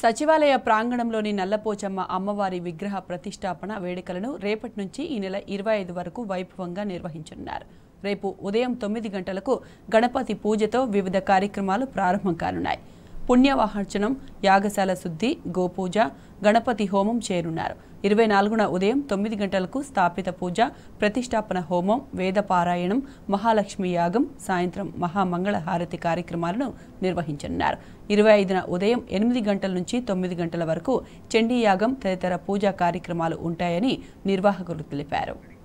సచివాలయ ప్రాంగణంలోని నల్లపోచమ్మ అమ్మవారి విగ్రహ ప్రతిష్టాపన వేడుకలను రేపటి నుంచి ఈ నెల ఇరవై ఐదు వరకు వైభవంగా నిర్వహించనున్నారు రేపు ఉదయం తొమ్మిది గంటలకు గణపతి పూజతో వివిధ కార్యక్రమాలు ప్రారంభం కానున్నాయి పుణ్యవాహార్చనం యాగశాల శుద్ధి గోపూజ గణపతి హోమం చేరున్నారు ఇరవై నాలుగున ఉదయం తొమ్మిది గంటలకు స్థాపిత పూజ ప్రతిష్టాపన హోమం వేద పారాయణం మహాలక్ష్మి యాగం సాయంత్రం మహామంగళ హారతి కార్యక్రమాలను నిర్వహించనున్నారు ఇరవై ఐదున ఉదయం ఎనిమిది గంటల నుంచి తొమ్మిది గంటల వరకు చండీయాగం తదితర పూజా కార్యక్రమాలు ఉంటాయని నిర్వాహకులు తెలిపారు